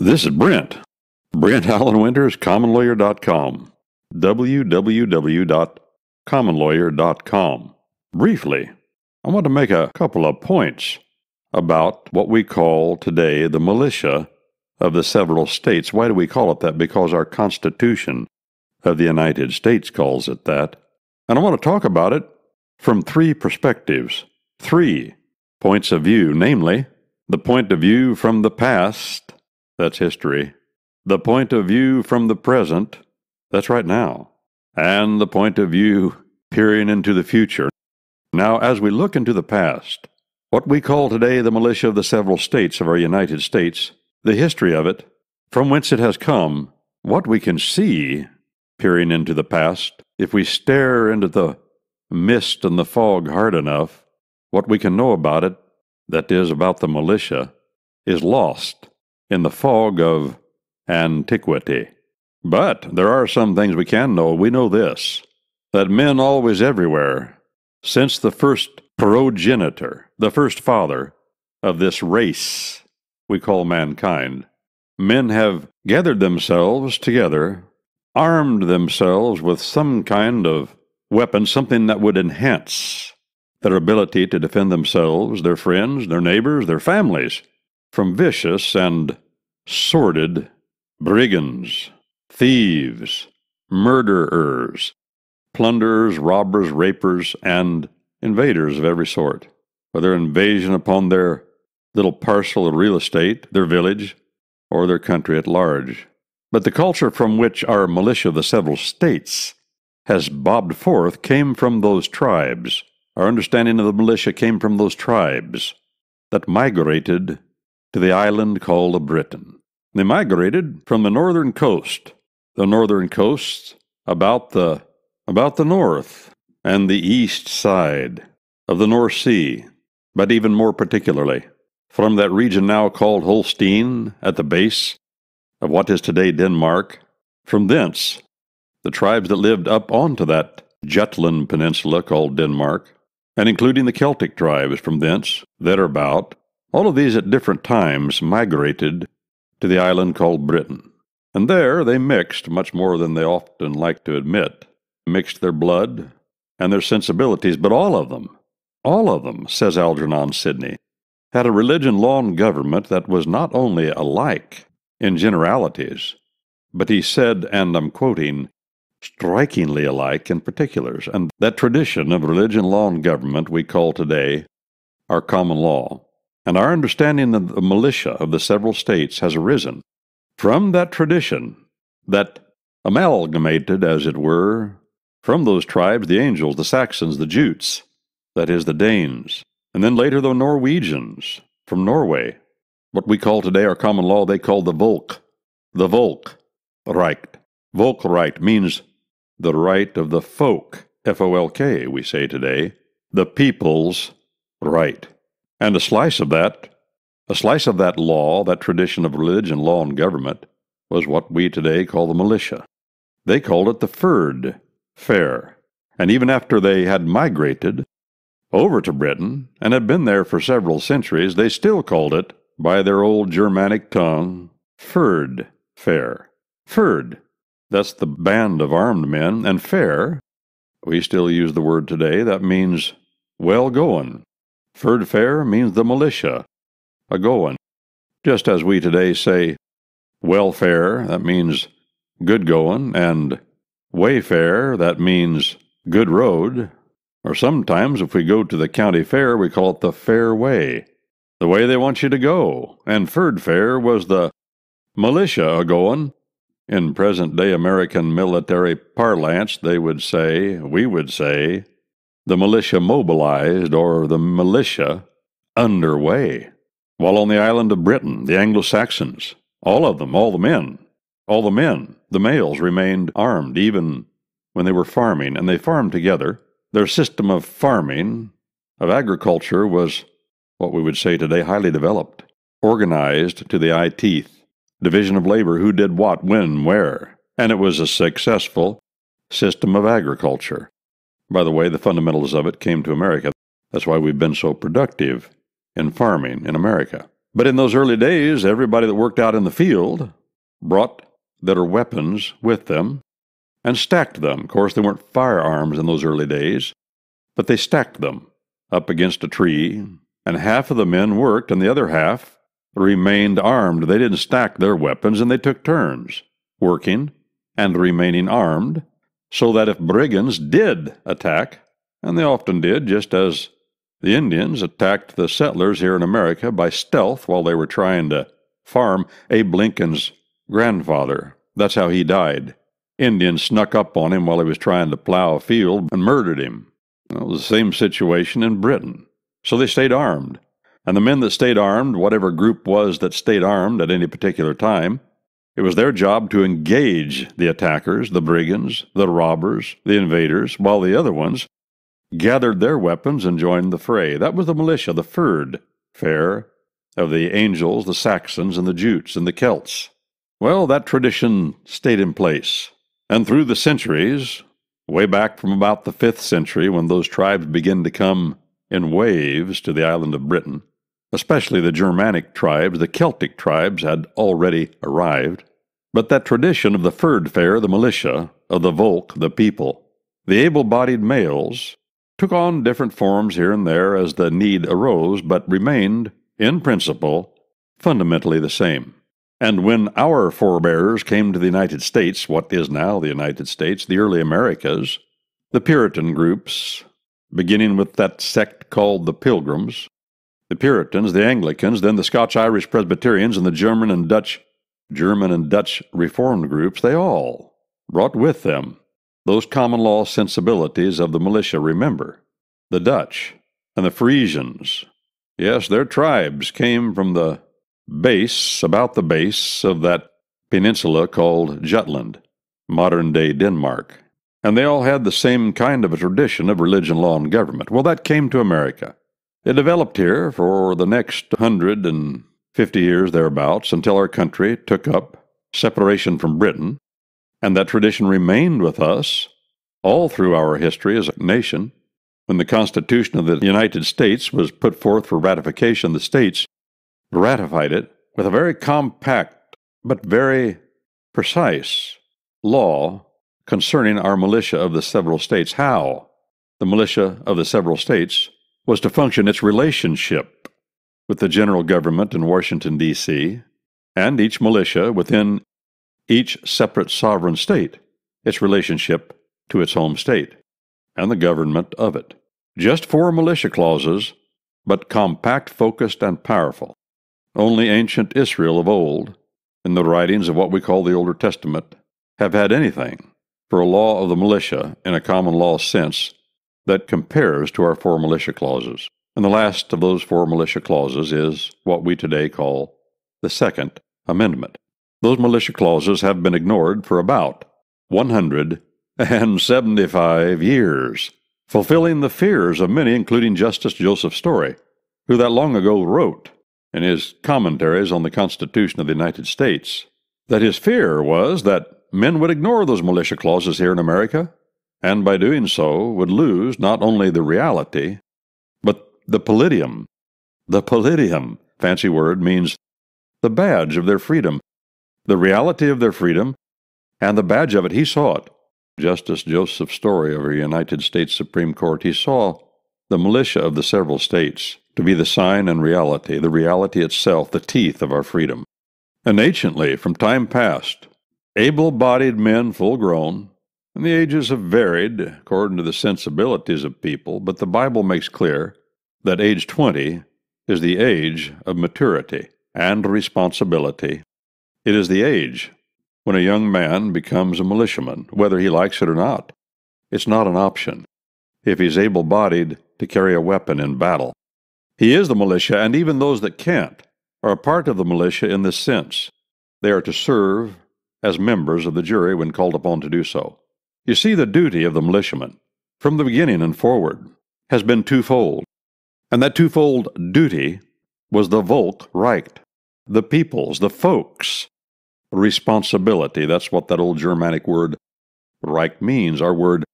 This is Brent. Brent Allen Winters, commonlawyer.com. www.commonlawyer.com. Briefly, I want to make a couple of points about what we call today the militia of the several states. Why do we call it that? Because our Constitution of the United States calls it that. And I want to talk about it from three perspectives, three points of view, namely, the point of view from the past that's history, the point of view from the present, that's right now, and the point of view peering into the future. Now, as we look into the past, what we call today the militia of the several states of our United States, the history of it, from whence it has come, what we can see peering into the past, if we stare into the mist and the fog hard enough, what we can know about it, that is, about the militia, is lost in the fog of antiquity. But there are some things we can know. We know this that men always everywhere, since the first progenitor, the first father of this race we call mankind, men have gathered themselves together, armed themselves with some kind of weapon, something that would enhance their ability to defend themselves, their friends, their neighbors, their families from vicious and sordid brigands, thieves, murderers, plunderers, robbers, rapers, and invaders of every sort. For their invasion upon their little parcel of real estate, their village, or their country at large. But the culture from which our militia of the several states has bobbed forth came from those tribes. Our understanding of the militia came from those tribes that migrated to the island called the Britain. They migrated from the northern coast, the northern coast about the about the north and the east side of the North Sea, but even more particularly from that region now called Holstein at the base of what is today Denmark. From thence, the tribes that lived up onto that Jutland peninsula called Denmark, and including the Celtic tribes from thence, thereabout, all of these at different times migrated to the island called Britain. And there they mixed much more than they often like to admit, mixed their blood and their sensibilities, but all of them, all of them, says Algernon Sidney, had a religion, law, and government that was not only alike in generalities, but he said, and I'm quoting, strikingly alike in particulars, and that tradition of religion, law, and government we call today our common law and our understanding of the militia of the several states has arisen from that tradition that amalgamated, as it were, from those tribes the angels, the Saxons, the Jutes, that is, the Danes, and then later the Norwegians from Norway, what we call today our common law, they call the Volk, the Volk Reich. Volk Reich means the right of the folk, F O L K, we say today, the people's right. And a slice of that, a slice of that law, that tradition of religion, law, and government, was what we today call the militia. They called it the Ferd Fair. And even after they had migrated over to Britain and had been there for several centuries, they still called it, by their old Germanic tongue, Ferd Fair. Ferd, that's the band of armed men, and fair, we still use the word today, that means well going, Ferd Fair means the militia, a goin'. Just as we today say welfare, that means good goin', and wayfare, that means good road, or sometimes if we go to the county fair, we call it the fair way, the way they want you to go. And Ferd Fair was the militia a goin'. In present day American military parlance, they would say, we would say, the militia mobilized or the militia underway. While on the island of Britain, the Anglo Saxons, all of them, all the men, all the men, the males remained armed even when they were farming, and they farmed together. Their system of farming, of agriculture, was what we would say today highly developed, organized to the eye teeth, division of labor, who did what, when, where, and it was a successful system of agriculture. By the way, the fundamentals of it came to America. That's why we've been so productive in farming in America. But in those early days, everybody that worked out in the field brought their weapons with them and stacked them. Of course, they weren't firearms in those early days, but they stacked them up against a tree, and half of the men worked, and the other half remained armed. They didn't stack their weapons, and they took turns working and remaining armed so that if brigands did attack, and they often did, just as the Indians attacked the settlers here in America by stealth while they were trying to farm Abe Lincoln's grandfather. That's how he died. Indians snuck up on him while he was trying to plow a field and murdered him. Well, was the same situation in Britain. So they stayed armed. And the men that stayed armed, whatever group was that stayed armed at any particular time, it was their job to engage the attackers, the brigands, the robbers, the invaders, while the other ones gathered their weapons and joined the fray. That was the militia, the Fird fair of the Angels, the Saxons, and the Jutes, and the Celts. Well, that tradition stayed in place. And through the centuries, way back from about the 5th century, when those tribes began to come in waves to the island of Britain, Especially the Germanic tribes, the Celtic tribes had already arrived. But that tradition of the furred Fair, the militia, of the Volk, the people, the able bodied males, took on different forms here and there as the need arose, but remained, in principle, fundamentally the same. And when our forebears came to the United States, what is now the United States, the early Americas, the Puritan groups, beginning with that sect called the Pilgrims, the Puritans, the Anglicans, then the Scotch Irish Presbyterians, and the German and Dutch German and Dutch reformed groups, they all brought with them those common law sensibilities of the militia, remember. The Dutch and the Frisians. Yes, their tribes came from the base, about the base of that peninsula called Jutland, modern day Denmark. And they all had the same kind of a tradition of religion, law, and government. Well, that came to America. It developed here for the next 150 years thereabouts until our country took up separation from Britain, and that tradition remained with us all through our history as a nation. When the Constitution of the United States was put forth for ratification, the states ratified it with a very compact but very precise law concerning our militia of the several states. How the militia of the several states was to function its relationship with the general government in Washington, D.C., and each militia within each separate sovereign state, its relationship to its home state, and the government of it. Just four militia clauses, but compact, focused, and powerful. Only ancient Israel of old, in the writings of what we call the Older Testament, have had anything for a law of the militia in a common law sense that compares to our four militia clauses. And the last of those four militia clauses is what we today call the Second Amendment. Those militia clauses have been ignored for about 175 years, fulfilling the fears of many, including Justice Joseph Story, who that long ago wrote in his commentaries on the Constitution of the United States that his fear was that men would ignore those militia clauses here in America and by doing so would lose not only the reality, but the palladium. The palladium, fancy word, means the badge of their freedom, the reality of their freedom, and the badge of it. He saw it. Justice Joseph Story of the United States Supreme Court, he saw the militia of the several states to be the sign and reality, the reality itself, the teeth of our freedom. And anciently, from time past, able bodied men, full grown, and the ages have varied according to the sensibilities of people, but the Bible makes clear that age 20 is the age of maturity and responsibility. It is the age when a young man becomes a militiaman, whether he likes it or not. It's not an option if he's able bodied to carry a weapon in battle. He is the militia, and even those that can't are a part of the militia in this sense. They are to serve as members of the jury when called upon to do so. You see, the duty of the militiamen, from the beginning and forward, has been twofold. And that twofold duty was the Volk Reich, the people's, the folks' responsibility. That's what that old Germanic word Reich means. Our word,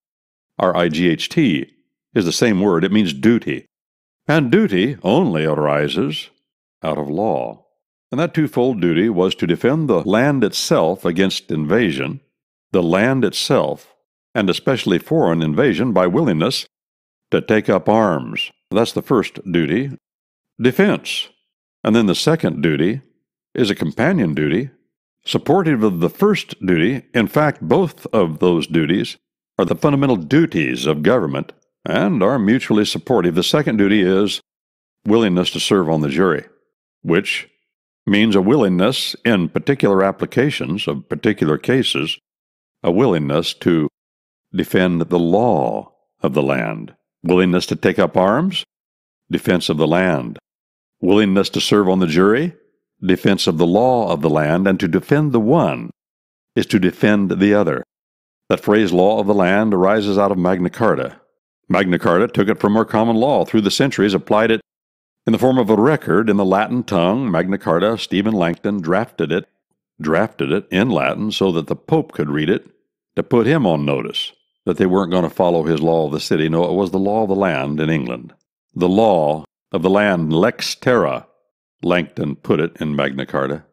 R I G H T, is the same word. It means duty. And duty only arises out of law. And that twofold duty was to defend the land itself against invasion, the land itself and especially foreign invasion by willingness to take up arms. That's the first duty defense. And then the second duty is a companion duty, supportive of the first duty. In fact, both of those duties are the fundamental duties of government and are mutually supportive. The second duty is willingness to serve on the jury, which means a willingness in particular applications of particular cases, a willingness to defend the law of the land. Willingness to take up arms, defense of the land. Willingness to serve on the jury, defense of the law of the land. And to defend the one is to defend the other. That phrase, law of the land, arises out of Magna Carta. Magna Carta took it from our common law through the centuries, applied it in the form of a record in the Latin tongue. Magna Carta, Stephen Langton drafted it, drafted it in Latin so that the Pope could read it to put him on notice that they weren't going to follow his law of the city. No, it was the law of the land in England. The law of the land, lex terra, Langton put it in Magna Carta.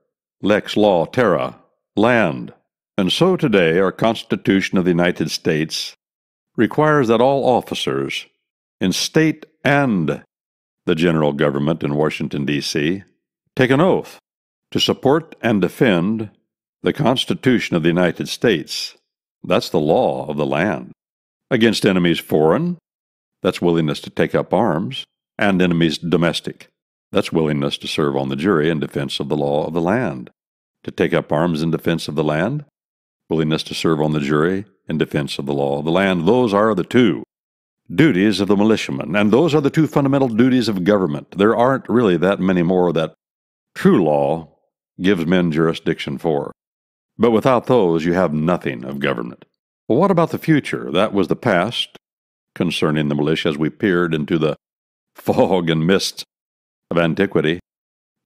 Lex law terra, land. And so today, our Constitution of the United States requires that all officers in state and the general government in Washington, D.C., take an oath to support and defend the Constitution of the United States that's the law of the land. Against enemies foreign, that's willingness to take up arms, and enemies domestic, that's willingness to serve on the jury in defense of the law of the land. To take up arms in defense of the land, willingness to serve on the jury in defense of the law of the land, those are the two duties of the militiaman. And those are the two fundamental duties of government. There aren't really that many more that true law gives men jurisdiction for. But without those, you have nothing of government. Well, what about the future? That was the past concerning the militia as we peered into the fog and mist of antiquity.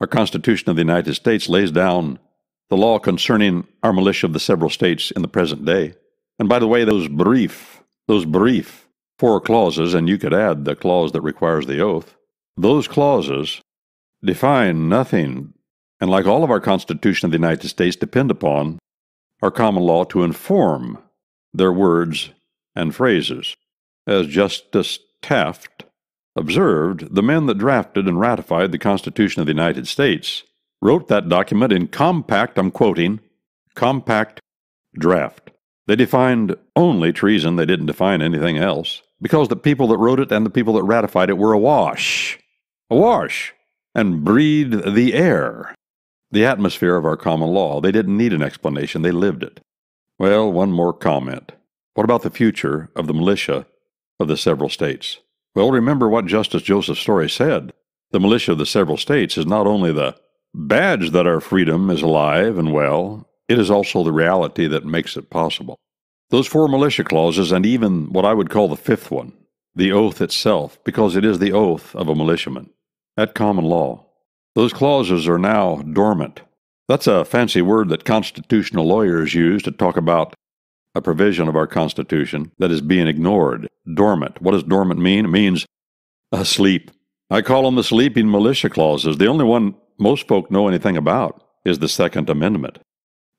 Our Constitution of the United States lays down the law concerning our militia of the several states in the present day. And by the way, those brief, those brief four clauses, and you could add the clause that requires the oath, those clauses define nothing, and like all of our Constitution of the United States, depend upon our common law to inform their words and phrases. As Justice Taft observed, the men that drafted and ratified the Constitution of the United States wrote that document in compact, I'm quoting, compact draft. They defined only treason, they didn't define anything else, because the people that wrote it and the people that ratified it were awash, awash, and breathed the air the atmosphere of our common law. They didn't need an explanation, they lived it. Well, one more comment. What about the future of the militia of the several states? Well, remember what Justice Joseph Story said. The militia of the several states is not only the badge that our freedom is alive and well, it is also the reality that makes it possible. Those four militia clauses, and even what I would call the fifth one, the oath itself, because it is the oath of a militiaman, at common law, those clauses are now dormant. That's a fancy word that constitutional lawyers use to talk about a provision of our Constitution that is being ignored. Dormant. What does dormant mean? It means asleep. I call them the sleeping militia clauses. The only one most folk know anything about is the Second Amendment.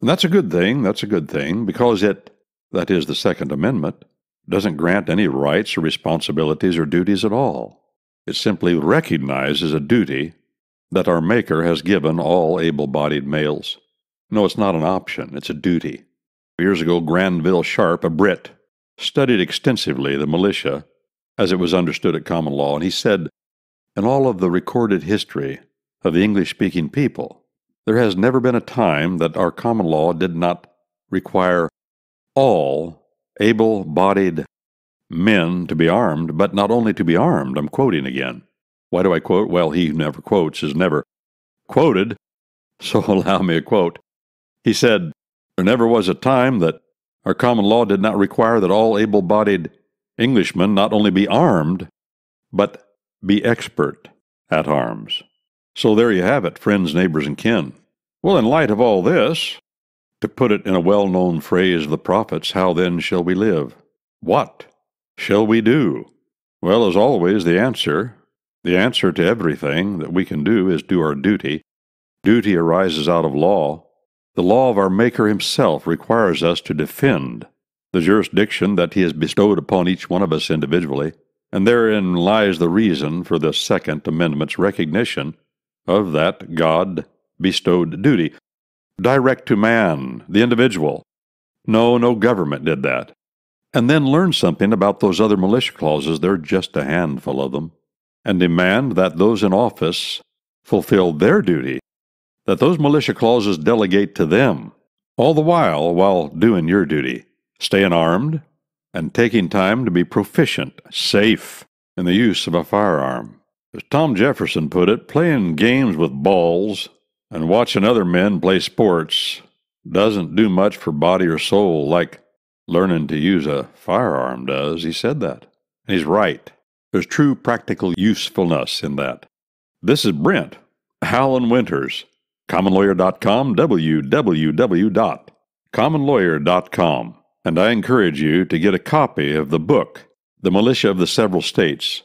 And that's a good thing. That's a good thing because it, that is the Second Amendment, doesn't grant any rights or responsibilities or duties at all. It simply recognizes a duty that our Maker has given all able bodied males. No, it's not an option, it's a duty. Years ago, Granville Sharp, a Brit, studied extensively the militia as it was understood at common law, and he said, In all of the recorded history of the English speaking people, there has never been a time that our common law did not require all able bodied men to be armed, but not only to be armed, I'm quoting again, why do I quote? Well, he never quotes, is never quoted, so allow me a quote. He said, There never was a time that our common law did not require that all able bodied Englishmen not only be armed, but be expert at arms. So there you have it, friends, neighbors, and kin. Well, in light of all this, to put it in a well known phrase of the prophets, how then shall we live? What shall we do? Well, as always, the answer the answer to everything that we can do is do our duty. Duty arises out of law. The law of our Maker Himself requires us to defend the jurisdiction that He has bestowed upon each one of us individually, and therein lies the reason for the Second Amendment's recognition of that God bestowed duty. Direct to man, the individual. No, no government did that. And then learn something about those other militia clauses. There are just a handful of them and demand that those in office fulfill their duty that those militia clauses delegate to them, all the while while doing your duty, staying armed, and taking time to be proficient, safe in the use of a firearm. As Tom Jefferson put it, playing games with balls and watching other men play sports doesn't do much for body or soul like learning to use a firearm does. He said that. And he's right. There's true practical usefulness in that. This is Brent, Howland Winters, commonlawyer.com, www.commonlawyer.com. And I encourage you to get a copy of the book, The Militia of the Several States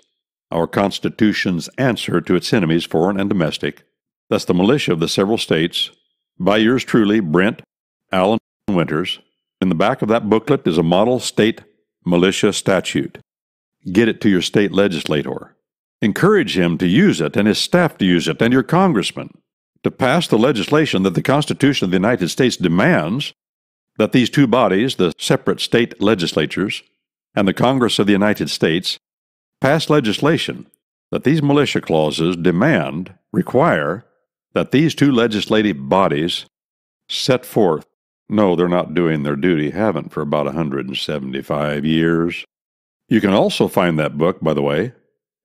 Our Constitution's Answer to Its Enemies, Foreign and Domestic. That's The Militia of the Several States by yours truly, Brent Allen Winters. In the back of that booklet is a model state militia statute get it to your state legislator. Encourage him to use it and his staff to use it and your congressman to pass the legislation that the Constitution of the United States demands that these two bodies, the separate state legislatures and the Congress of the United States, pass legislation that these militia clauses demand, require, that these two legislative bodies set forth. No, they're not doing their duty, haven't for about 175 years. You can also find that book, by the way,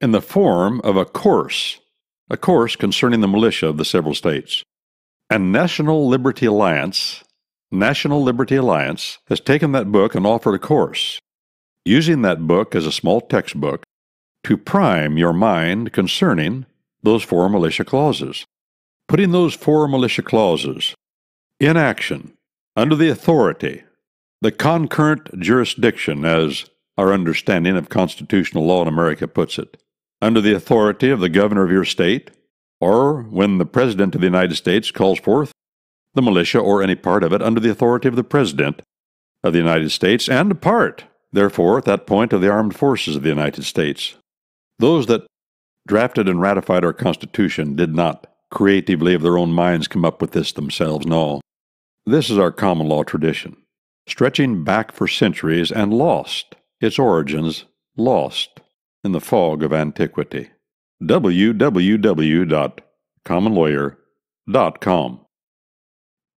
in the form of a course, a course concerning the militia of the several states. And National Liberty Alliance, National Liberty Alliance has taken that book and offered a course, using that book as a small textbook to prime your mind concerning those four militia clauses. Putting those four militia clauses in action under the authority, the concurrent jurisdiction, as our understanding of constitutional law in America puts it, under the authority of the governor of your state, or when the President of the United States calls forth the militia or any part of it under the authority of the President of the United States, and part, therefore, at that point, of the armed forces of the United States. Those that drafted and ratified our Constitution did not creatively of their own minds come up with this themselves, no. This is our common law tradition, stretching back for centuries and lost its origins lost in the fog of antiquity. www.commonlawyer.com